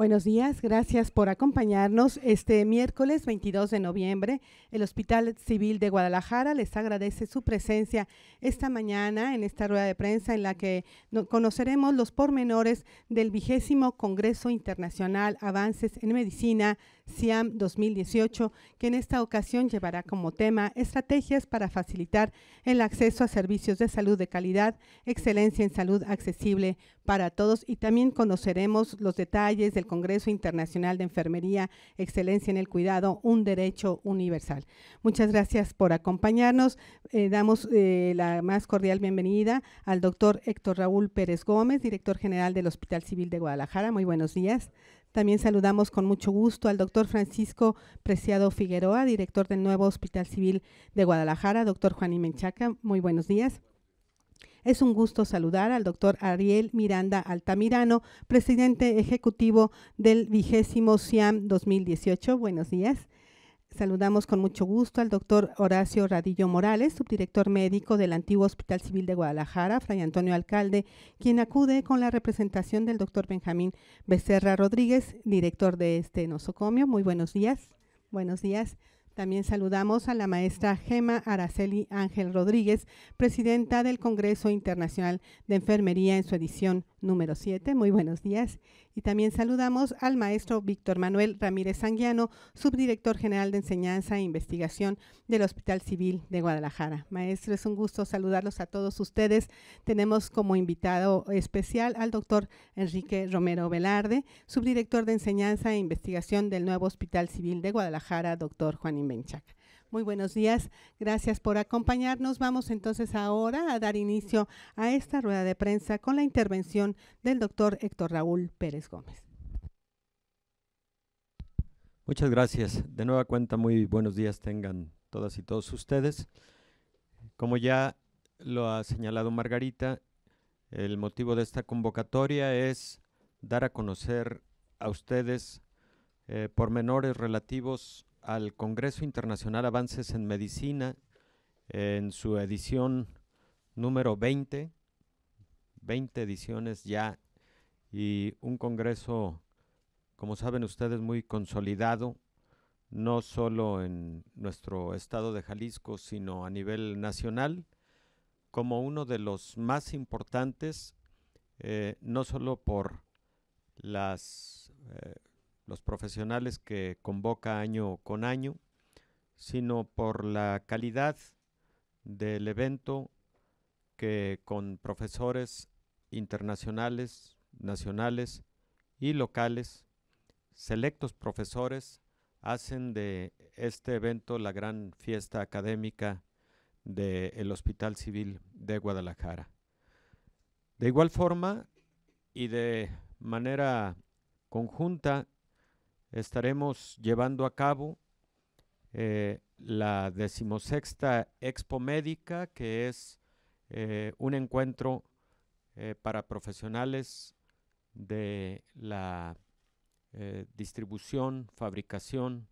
Buenos días, gracias por acompañarnos. Este miércoles 22 de noviembre, el Hospital Civil de Guadalajara les agradece su presencia esta mañana en esta rueda de prensa en la que conoceremos los pormenores del vigésimo Congreso Internacional Avances en Medicina SIAM 2018, que en esta ocasión llevará como tema estrategias para facilitar el acceso a servicios de salud de calidad, excelencia en salud accesible para todos y también conoceremos los detalles del Congreso Internacional de Enfermería, Excelencia en el Cuidado, un derecho universal. Muchas gracias por acompañarnos. Eh, damos eh, la más cordial bienvenida al doctor Héctor Raúl Pérez Gómez, director general del Hospital Civil de Guadalajara. Muy buenos días. También saludamos con mucho gusto al doctor Francisco Preciado Figueroa, director del nuevo Hospital Civil de Guadalajara, doctor Juan Menchaca, Muy buenos días. Es un gusto saludar al doctor Ariel Miranda Altamirano, presidente ejecutivo del vigésimo SIAM 2018. Buenos días. Saludamos con mucho gusto al doctor Horacio Radillo Morales, subdirector médico del antiguo Hospital Civil de Guadalajara, Fray Antonio Alcalde, quien acude con la representación del doctor Benjamín Becerra Rodríguez, director de este nosocomio. Muy buenos días. Buenos días. También saludamos a la maestra Gema Araceli Ángel Rodríguez, presidenta del Congreso Internacional de Enfermería en su edición número 7. Muy buenos días. Y también saludamos al maestro Víctor Manuel Ramírez Sanguiano, subdirector general de Enseñanza e Investigación del Hospital Civil de Guadalajara. Maestro, es un gusto saludarlos a todos ustedes. Tenemos como invitado especial al doctor Enrique Romero Velarde, subdirector de Enseñanza e Investigación del nuevo Hospital Civil de Guadalajara, doctor Juan Menchaca. Muy buenos días, gracias por acompañarnos. Vamos entonces ahora a dar inicio a esta rueda de prensa con la intervención del doctor Héctor Raúl Pérez Gómez. Muchas gracias. De nueva cuenta, muy buenos días tengan todas y todos ustedes. Como ya lo ha señalado Margarita, el motivo de esta convocatoria es dar a conocer a ustedes por eh, pormenores relativos al Congreso Internacional Avances en Medicina en su edición número 20, 20 ediciones ya y un Congreso, como saben ustedes, muy consolidado, no solo en nuestro estado de Jalisco, sino a nivel nacional, como uno de los más importantes, eh, no solo por las eh, los profesionales que convoca año con año, sino por la calidad del evento que con profesores internacionales, nacionales y locales, selectos profesores, hacen de este evento la gran fiesta académica del Hospital Civil de Guadalajara. De igual forma y de manera conjunta estaremos llevando a cabo eh, la decimosexta Expo Médica, que es eh, un encuentro eh, para profesionales de la distribución, fabricación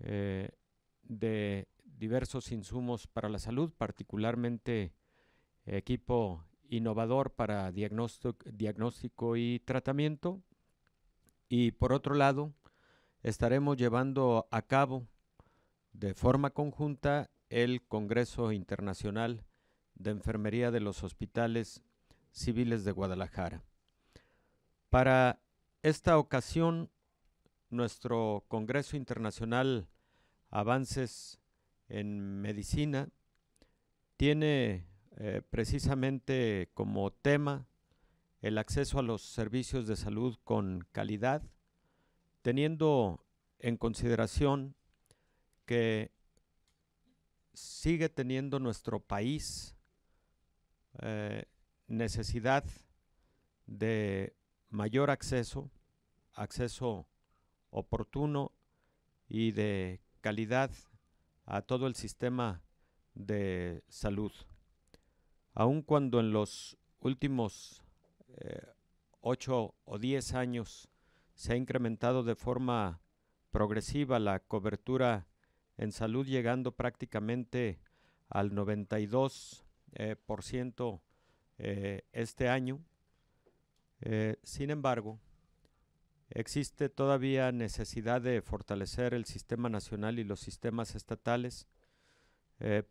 de diversos insumos para la salud, particularmente equipo innovador para diagnóstico y tratamiento. Y por otro lado, estaremos llevando a cabo de forma conjunta el Congreso Internacional de Enfermería de los Hospitales Civiles de Guadalajara. Para esta ocasión, nuestro Congreso Internacional Avances en Medicina tiene eh, precisamente como tema el acceso a los servicios de salud con calidad, teniendo en consideración que sigue teniendo nuestro país eh, necesidad de mayor acceso, acceso oportuno y de calidad a todo el sistema de salud. Aun cuando en los últimos eh, ocho o diez años se ha incrementado de forma progresiva la cobertura en salud, llegando prácticamente al 92% eh, eh, este año. Eh, sin embargo, existe todavía necesidad de fortalecer el sistema nacional y los sistemas estatales,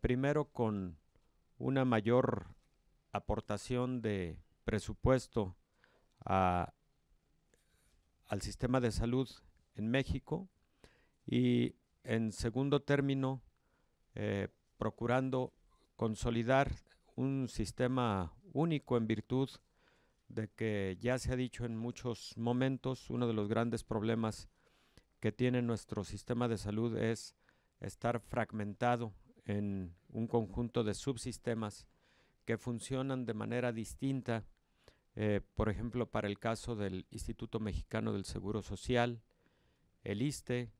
primero con una mayor aportación de presupuesto a al sistema de salud en México y en segundo término eh, procurando consolidar un sistema único en virtud de que ya se ha dicho en muchos momentos, uno de los grandes problemas que tiene nuestro sistema de salud es estar fragmentado en un conjunto de subsistemas que funcionan de manera distinta eh, por ejemplo, para el caso del Instituto Mexicano del Seguro Social, el ISTE,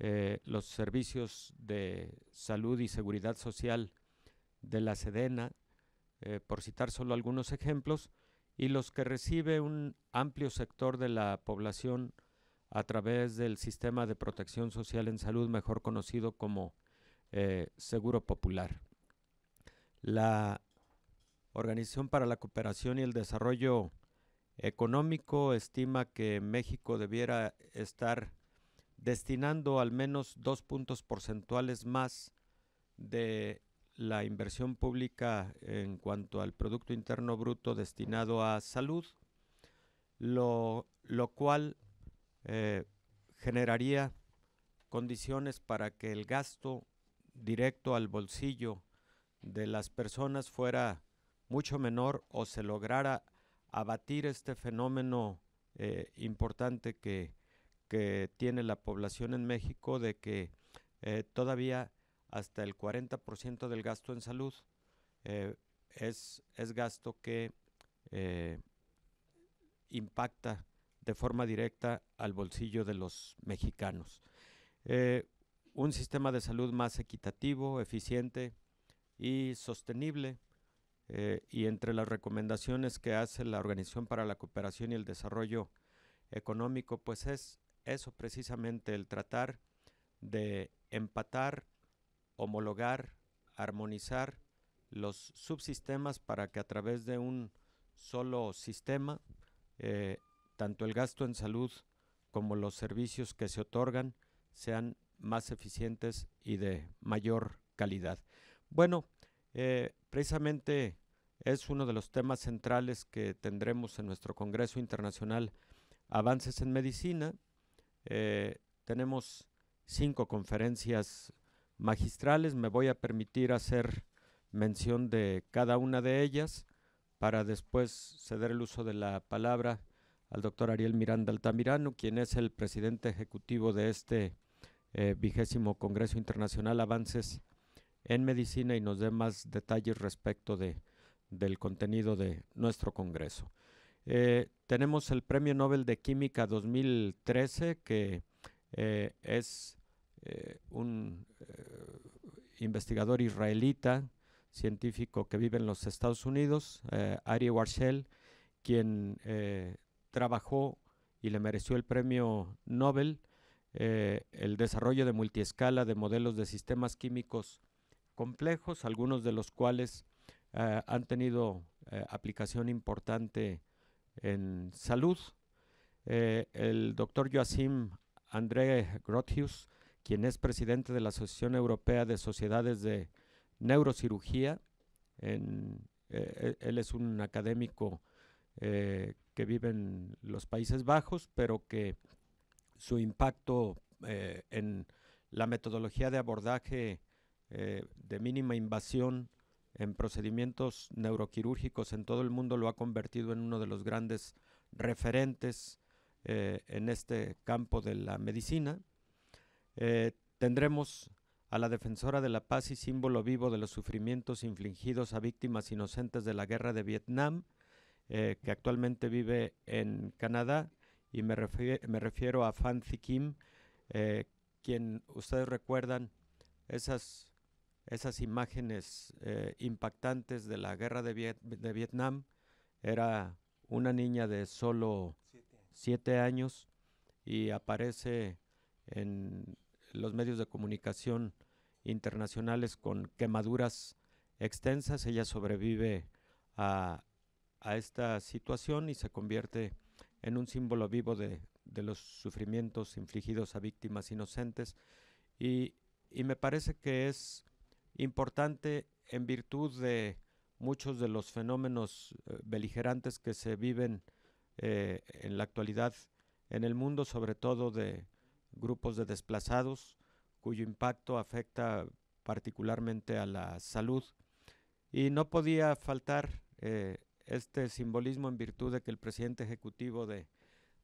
eh, los servicios de salud y seguridad social de la Sedena, eh, por citar solo algunos ejemplos, y los que recibe un amplio sector de la población a través del sistema de protección social en salud, mejor conocido como Seguro Popular. La Organización para la Cooperación y el Desarrollo Económico estima que México debiera estar destinando al menos dos puntos porcentuales más de la inversión pública en cuanto al Producto Interno Bruto destinado a salud, lo, lo cual eh, generaría condiciones para que el gasto directo al bolsillo de las personas fuera mucho menor o se lograra abatir este fenómeno eh, importante que, tiene la población en México de que eh, todavía hasta el 40% del gasto en salud eh, es, gasto que impacta de forma directa al bolsillo de los mexicanos. un sistema de salud más equitativo, eficiente y sostenible eh, y entre las recomendaciones que hace la Organización para la Cooperación y el Desarrollo Económico, pues es eso precisamente, el tratar de empatar, homologar, armonizar los subsistemas para que a través de un solo sistema, eh, tanto el gasto en salud como los servicios que se otorgan sean más eficientes y de mayor calidad. Bueno, eh, precisamente es uno de los temas centrales que tendremos en nuestro Congreso Internacional Avances en Medicina. Eh, tenemos cinco conferencias magistrales. Me voy a permitir hacer mención de cada una de ellas para después ceder el uso de la palabra al doctor Ariel Miranda Altamirano, quien es el presidente ejecutivo de este eh, vigésimo Congreso Internacional Avances en medicina y nos dé más detalles respecto de, del contenido de nuestro Congreso. Eh, tenemos el Premio Nobel de Química 2013, que eh, es eh, un investigador israelita, científico que vive en los Estados Unidos, Ari Warshel, quien trabajó y le mereció el Premio Nobel el desarrollo de multiescala de modelos de sistemas químicos complejos, algunos de los cuales eh, han tenido eh, aplicación importante en salud. Eh, el doctor Joachim André Grotius, quien es presidente de la Asociación Europea de Sociedades de Neurocirugía, él es un académico que vive en los Países Bajos, pero que su impacto en la metodología de abordaje eh, de mínima invasión en procedimientos neuroquirúrgicos en todo el mundo lo ha convertido en uno de los grandes referentes eh, en este campo de la medicina. Eh, tendremos a la defensora de la paz y símbolo vivo de los sufrimientos infligidos a víctimas inocentes de la guerra de Vietnam, que actualmente vive en Canadá, y me, me refiero a Fancy Kim, quien ustedes recuerdan esas esas imágenes eh, impactantes de la guerra de, Viet de, Vietnam. Era una niña de solo siete. años y aparece en los medios de comunicación internacionales con quemaduras extensas. Ella sobrevive a, esta situación y se convierte en un símbolo vivo de, de los sufrimientos infligidos a víctimas inocentes. Y, y me parece que es importante en virtud de muchos de los fenómenos eh, beligerantes que se viven eh, en la actualidad en el mundo, sobre todo de grupos de desplazados, cuyo impacto afecta particularmente a la salud. Y no podía faltar eh, este simbolismo en virtud de que el presidente ejecutivo de,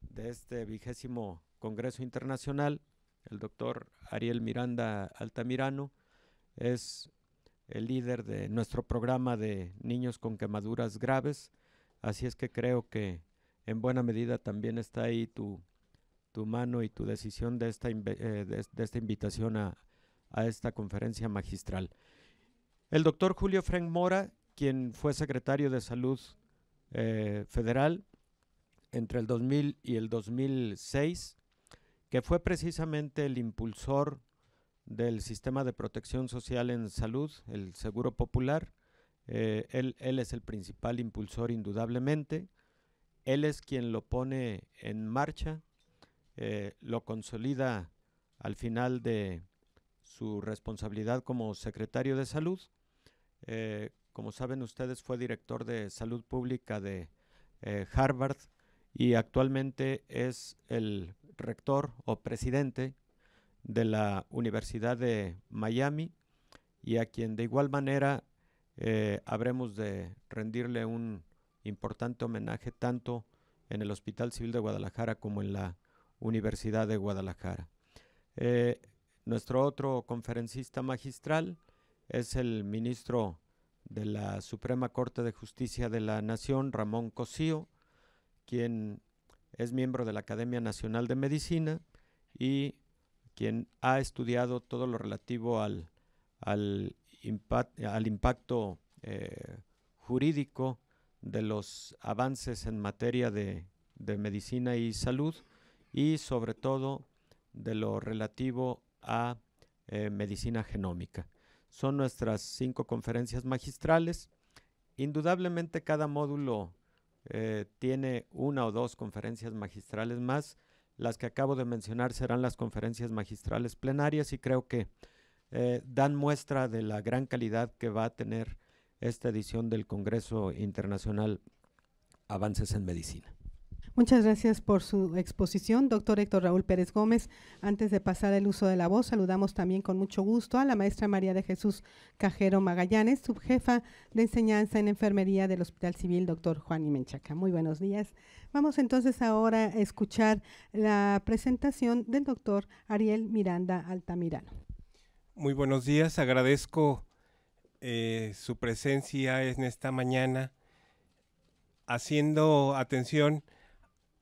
de este vigésimo Congreso Internacional, el doctor Ariel Miranda Altamirano, es el líder de nuestro programa de niños con quemaduras graves. Así es que creo que en buena medida también está ahí tu, mano y tu decisión de esta, eh, de, esta invitación a, esta conferencia magistral. El doctor Julio Frank Mora, quien fue secretario de Salud eh, Federal entre el 2000 y el 2006, que fue precisamente el impulsor del Sistema de Protección Social en Salud, el Seguro Popular. Eh, él, es el principal impulsor indudablemente. Él es quien lo pone en marcha, eh, lo consolida al final de su responsabilidad como secretario de salud. Eh, como saben ustedes, fue director de salud pública de Harvard y actualmente es el rector o presidente de la Universidad de Miami y a quien de igual manera eh, habremos de rendirle un importante homenaje tanto en el Hospital Civil de Guadalajara como en la Universidad de Guadalajara. Eh, nuestro otro conferencista magistral es el ministro de la Suprema Corte de Justicia de la Nación, Ramón Cosío, quien es miembro de la Academia Nacional de Medicina y quien ha estudiado todo lo relativo al, impacto eh, jurídico de los avances en materia de, medicina y salud y sobre todo de lo relativo a eh, medicina genómica. Son nuestras cinco conferencias magistrales. Indudablemente cada módulo eh, tiene una o dos conferencias magistrales más, las que acabo de mencionar serán las conferencias magistrales plenarias y creo que eh, dan muestra de la gran calidad que va a tener esta edición del Congreso Internacional Avances en Medicina. Muchas gracias por su exposición, doctor Héctor Raúl Pérez Gómez. Antes de pasar el uso de la voz, saludamos también con mucho gusto a la maestra María de Jesús Cajero Magallanes, subjefa de enseñanza en enfermería del Hospital Civil, doctor Juan Menchaca. Muy buenos días. Vamos entonces ahora a escuchar la presentación del doctor Ariel Miranda Altamirano. Muy buenos días, agradezco eh, su presencia en esta mañana haciendo atención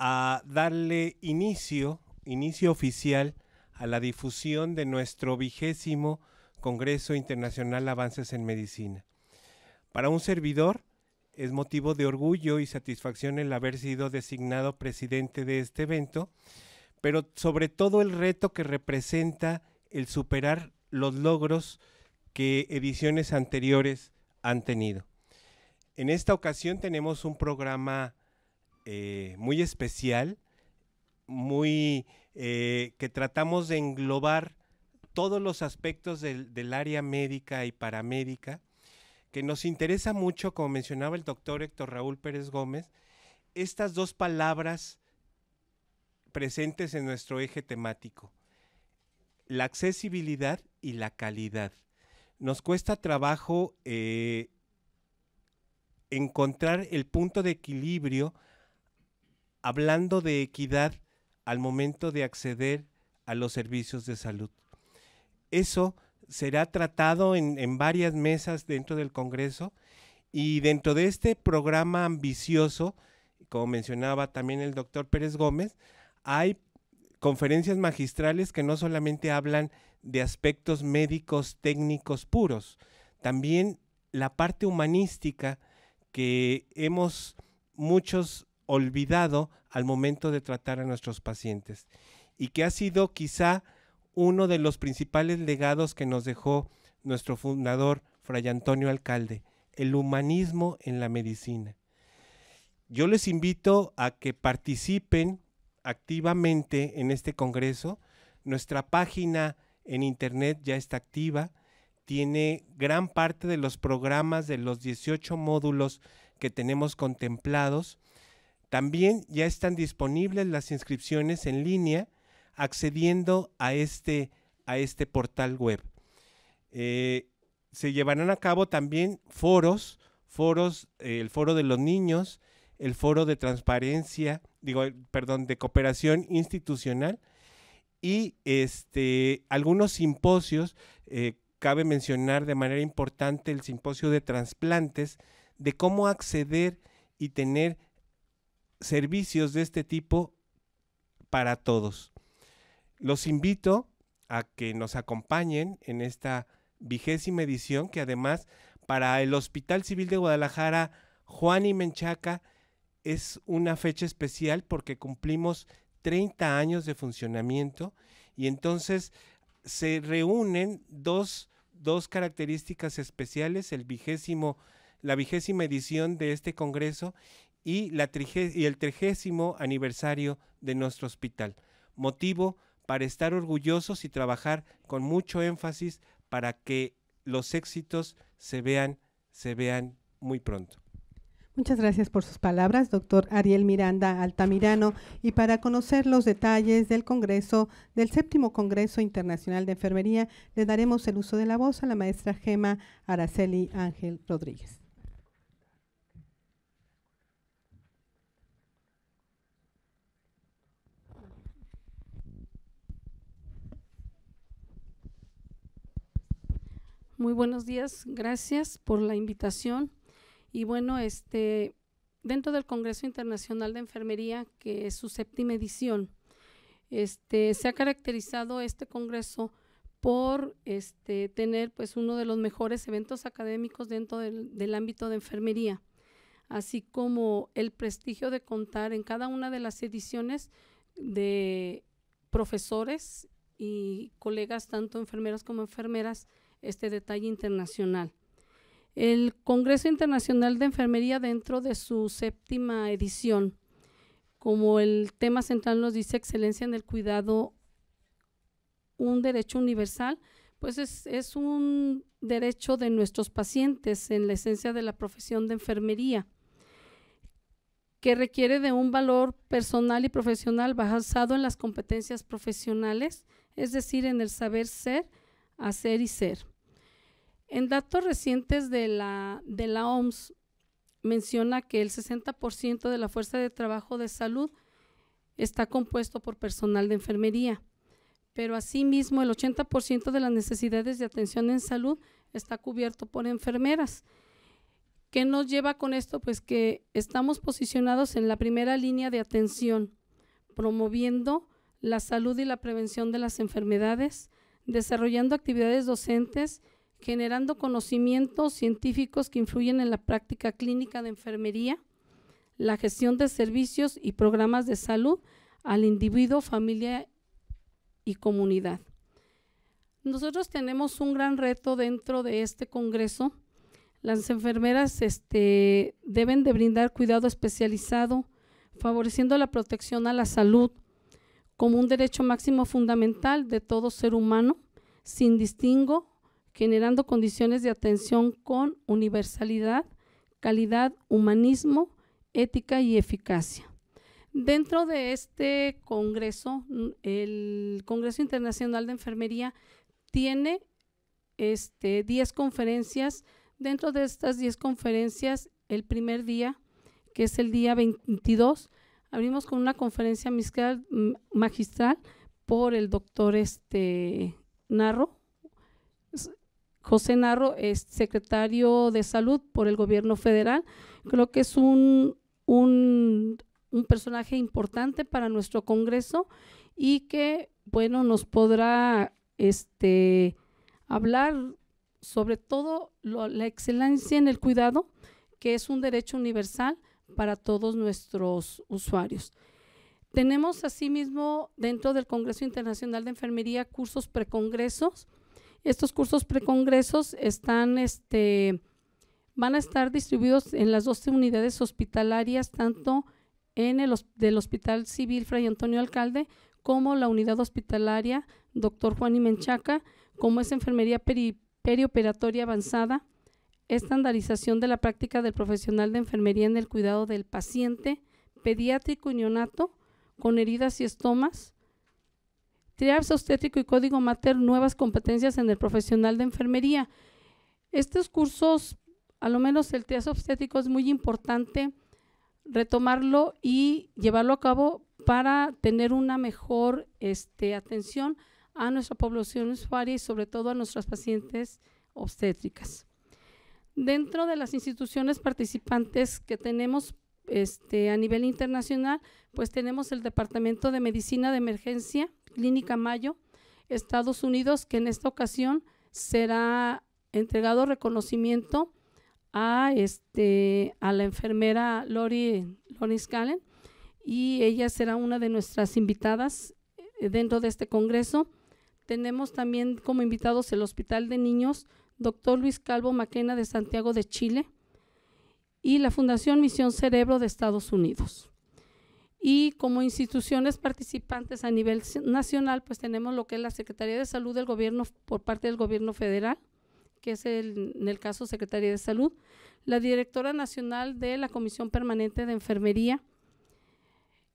a darle inicio, inicio oficial a la difusión de nuestro vigésimo Congreso Internacional Avances en Medicina. Para un servidor es motivo de orgullo y satisfacción el haber sido designado presidente de este evento, pero sobre todo el reto que representa el superar los logros que ediciones anteriores han tenido. En esta ocasión tenemos un programa eh, muy especial, muy eh, que tratamos de englobar todos los aspectos del, área médica y paramédica, que nos interesa mucho, como mencionaba el doctor Héctor Raúl Pérez Gómez, estas dos palabras presentes en nuestro eje temático, la accesibilidad y la calidad. Nos cuesta trabajo eh, encontrar el punto de equilibrio hablando de equidad al momento de acceder a los servicios de salud. Eso será tratado en, varias mesas dentro del Congreso y dentro de este programa ambicioso, como mencionaba también el doctor Pérez Gómez, hay conferencias magistrales que no solamente hablan de aspectos médicos, técnicos puros, también la parte humanística que hemos muchos olvidado al momento de tratar a nuestros pacientes y que ha sido quizá uno de los principales legados que nos dejó nuestro fundador, Fray Antonio Alcalde, el humanismo en la medicina. Yo les invito a que participen activamente en este congreso. Nuestra página en internet ya está activa. Tiene gran parte de los programas de los 18 módulos que tenemos contemplados. También ya están disponibles las inscripciones en línea accediendo a este, a este portal web. Eh, se llevarán a cabo también foros, foros, eh, el foro de los niños, el foro de transparencia, digo, perdón, de cooperación institucional y este, algunos simposios. Eh, cabe mencionar de manera importante el simposio de trasplantes, de cómo acceder y tener servicios de este tipo para todos. Los invito a que nos acompañen en esta vigésima edición que además para el Hospital Civil de Guadalajara, Juan y Menchaca, es una fecha especial porque cumplimos 30 años de funcionamiento y entonces se reúnen dos, características especiales, el vigésimo, la vigésima edición de este Congreso y, el trigésimo aniversario de nuestro hospital. Motivo para estar orgullosos y trabajar con mucho énfasis para que los éxitos se vean, se vean muy pronto. Muchas gracias por sus palabras, doctor Ariel Miranda Altamirano. Y para conocer los detalles del Congreso, del séptimo Congreso Internacional de Enfermería, le daremos el uso de la voz a la maestra Gema Araceli Ángel Rodríguez. Muy buenos días, gracias por la invitación. Y bueno, este, dentro del Congreso Internacional de Enfermería, que es su séptima edición, este, se ha caracterizado este congreso por este, tener pues uno de los mejores eventos académicos dentro del, del, ámbito de enfermería, así como el prestigio de contar en cada una de las ediciones de profesores y colegas, tanto enfermeros como enfermeras, este detalle internacional. El Congreso Internacional de Enfermería dentro de su séptima edición, como el tema central nos dice excelencia en el cuidado, un derecho universal, pues es, un derecho de nuestros pacientes en la esencia de la profesión de enfermería que requiere de un valor personal y profesional basado en las competencias profesionales, es decir, en el saber ser, hacer y ser. En datos recientes de la, de OMS, menciona que el 60% de la fuerza de trabajo de salud está compuesto por personal de enfermería, pero asimismo el 80% de las necesidades de atención en salud está cubierto por enfermeras. ¿Qué nos lleva con esto? Pues que estamos posicionados en la primera línea de atención, promoviendo la salud y la prevención de las enfermedades, desarrollando actividades docentes generando conocimientos científicos que influyen en la práctica clínica de enfermería, la gestión de servicios y programas de salud al individuo, familia y comunidad. Nosotros tenemos un gran reto dentro de este congreso. Las enfermeras este, deben de brindar cuidado especializado, favoreciendo la protección a la salud como un derecho máximo fundamental de todo ser humano, sin distingo generando condiciones de atención con universalidad, calidad, humanismo, ética y eficacia. Dentro de este Congreso, el Congreso Internacional de Enfermería tiene 10 este, conferencias. Dentro de estas 10 conferencias, el primer día, que es el día 22, abrimos con una conferencia magistral por el doctor este, Narro, José Narro es secretario de Salud por el gobierno federal. Creo que es un, personaje importante para nuestro Congreso y que, bueno, nos podrá este, hablar sobre todo la excelencia en el cuidado, que es un derecho universal para todos nuestros usuarios. Tenemos asimismo dentro del Congreso Internacional de Enfermería cursos precongresos estos cursos precongresos están, este, van a estar distribuidos en las 12 unidades hospitalarias, tanto en el del Hospital Civil Fray Antonio Alcalde como la unidad hospitalaria Dr. Juan Menchaca, como es enfermería perioperatoria avanzada, estandarización de la práctica del profesional de enfermería en el cuidado del paciente pediátrico y neonato con heridas y estomas, TRIAPS obstétrico y código mater, nuevas competencias en el profesional de enfermería. Estos cursos, a lo menos el TRIAPS obstétrico es muy importante retomarlo y llevarlo a cabo para tener una mejor este, atención a nuestra población usuaria y sobre todo a nuestras pacientes obstétricas. Dentro de las instituciones participantes que tenemos este, a nivel internacional, pues tenemos el Departamento de Medicina de Emergencia Clínica Mayo, Estados Unidos, que en esta ocasión será entregado reconocimiento a, este, a la enfermera Lori, Lori y ella será una de nuestras invitadas eh, dentro de este congreso. Tenemos también como invitados el Hospital de Niños, doctor Luis Calvo Maquena de Santiago de Chile y la Fundación Misión Cerebro de Estados Unidos y como instituciones participantes a nivel nacional, pues tenemos lo que es la Secretaría de Salud del Gobierno por parte del Gobierno Federal, que es el, en el caso Secretaría de Salud, la Directora Nacional de la Comisión Permanente de Enfermería,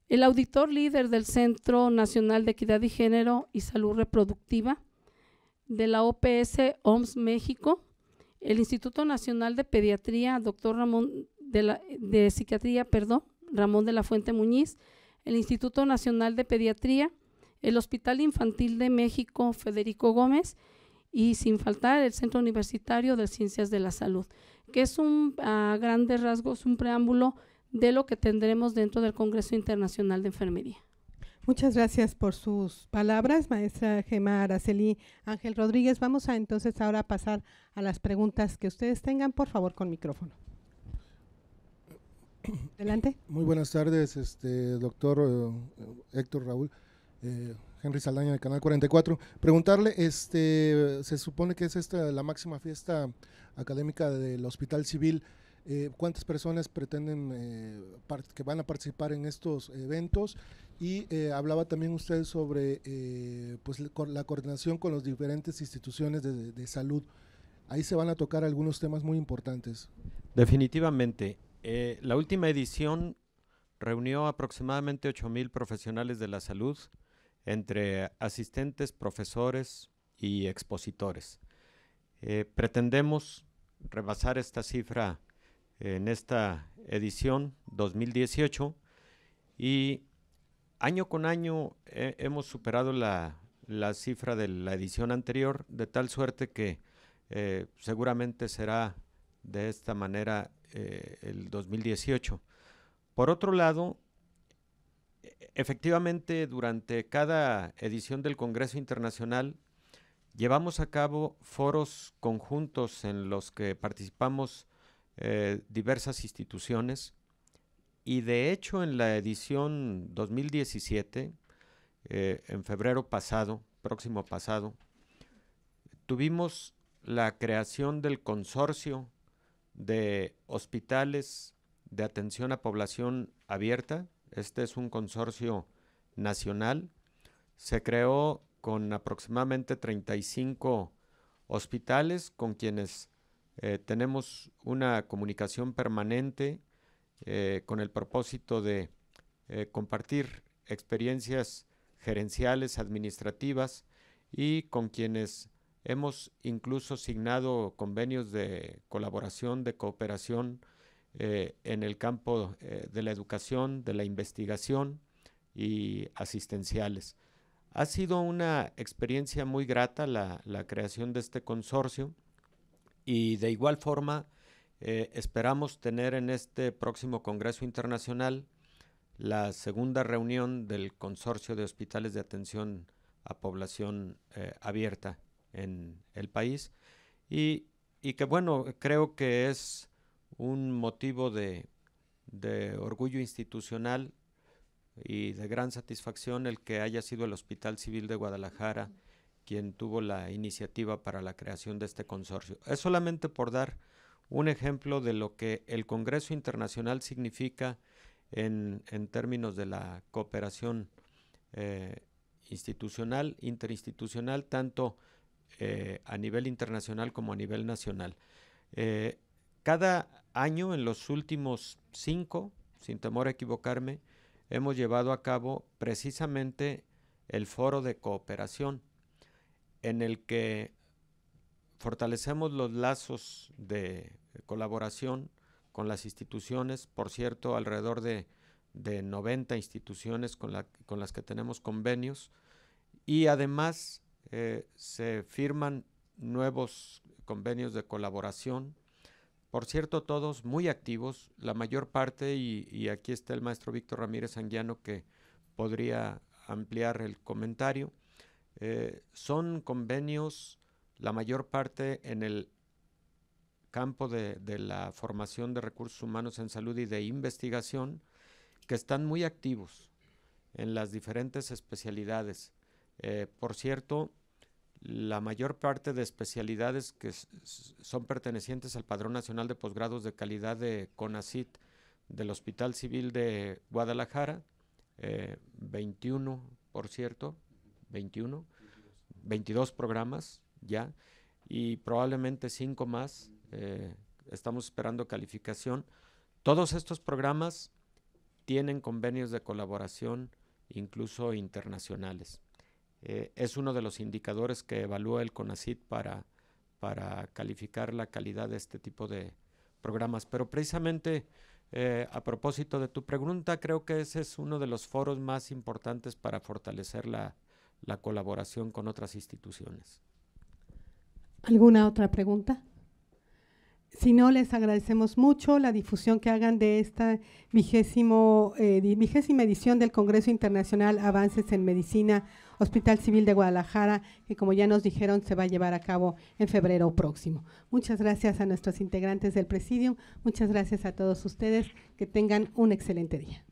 el auditor líder del Centro Nacional de Equidad y Género y Salud Reproductiva, de la OPS OMS México, el Instituto Nacional de Pediatría, doctor Ramón de, de Psiquiatría, perdón, Ramón de la Fuente Muñiz, el Instituto Nacional de Pediatría, el Hospital Infantil de México Federico Gómez y sin faltar el Centro Universitario de Ciencias de la Salud, que es un, a grandes rasgos un preámbulo de lo que tendremos dentro del Congreso Internacional de Enfermería. Muchas gracias por sus palabras, maestra Gemma Araceli Ángel Rodríguez. Vamos a entonces ahora pasar a las preguntas que ustedes tengan, por favor, con micrófono. Adelante. Muy buenas tardes, este doctor eh, Héctor Raúl. Eh, Henry Saldaña de Canal 44. Preguntarle, este, se supone que es esta la máxima fiesta académica del Hospital Civil. Eh, ¿Cuántas personas pretenden que van a participar en estos eventos? Y hablaba también usted sobre pues, la coordinación con las diferentes instituciones de salud. Ahí se van a tocar algunos temas muy importantes. Definitivamente. Eh, la última edición reunió aproximadamente 8.000 profesionales de la salud, entre asistentes, profesores y expositores. Eh, pretendemos rebasar esta cifra en esta edición 2018 y año con año eh, hemos superado la, cifra de la edición anterior, de tal suerte que seguramente será de esta manera eh, el 2018. Por otro lado, e-, efectivamente, durante cada edición del Congreso Internacional, llevamos a cabo foros conjuntos en los que participamos eh, diversas instituciones y de hecho en la edición 2017, eh, en febrero pasado, próximo pasado, tuvimos la creación del consorcio de hospitales de atención a población abierta. Este es un consorcio nacional. Se creó con aproximadamente 35 hospitales con quienes eh, tenemos una comunicación permanente eh, con el propósito de eh, compartir experiencias gerenciales, administrativas y con quienes Hemos incluso signado convenios de colaboración, de cooperación eh, en el campo eh, de la educación, de la investigación y asistenciales. Ha sido una experiencia muy grata la, creación de este consorcio y de igual forma eh, esperamos tener en este próximo Congreso Internacional la segunda reunión del Consorcio de Hospitales de Atención a Población Abierta en el país y, que bueno, creo que es un motivo de, orgullo institucional y de gran satisfacción el que haya sido el Hospital Civil de Guadalajara quien tuvo la iniciativa para la creación de este consorcio. Es solamente por dar un ejemplo de lo que el Congreso Internacional significa en, términos de la cooperación eh, institucional, interinstitucional, tanto eh, a nivel internacional como a nivel nacional. Eh, cada año, en los últimos cinco, sin temor a equivocarme, hemos llevado a cabo precisamente el foro de cooperación, en el que fortalecemos los lazos de colaboración con las instituciones, por cierto, alrededor de, 90 instituciones con, con las que tenemos convenios, y además eh, se firman nuevos convenios de colaboración. Por cierto, todos muy activos, la mayor parte, y, aquí está el maestro Víctor Ramírez Anguiano que podría ampliar el comentario, eh, son convenios, la mayor parte en el campo de, la formación de recursos humanos en salud y de investigación, que están muy activos en las diferentes especialidades. Eh, por cierto, la mayor parte de especialidades que son pertenecientes al Padrón Nacional de Posgrados de Calidad de CONACIT del Hospital Civil de Guadalajara, 21, eh, por cierto, 21, 22 programas ya, y probablemente cinco más, eh, estamos esperando calificación. Todos estos programas tienen convenios de colaboración, incluso internacionales. Eh, es uno de los indicadores que evalúa el CONACIT para, para calificar la calidad de este tipo de programas. Pero precisamente eh, a propósito de tu pregunta, creo que ese es uno de los foros más importantes para fortalecer la, colaboración con otras instituciones. ¿Alguna otra pregunta? Si no, les agradecemos mucho la difusión que hagan de esta vigésimo, eh, vigésima edición del Congreso Internacional Avances en Medicina Hospital Civil de Guadalajara, que como ya nos dijeron se va a llevar a cabo en febrero próximo. Muchas gracias a nuestros integrantes del Presidium, muchas gracias a todos ustedes, que tengan un excelente día.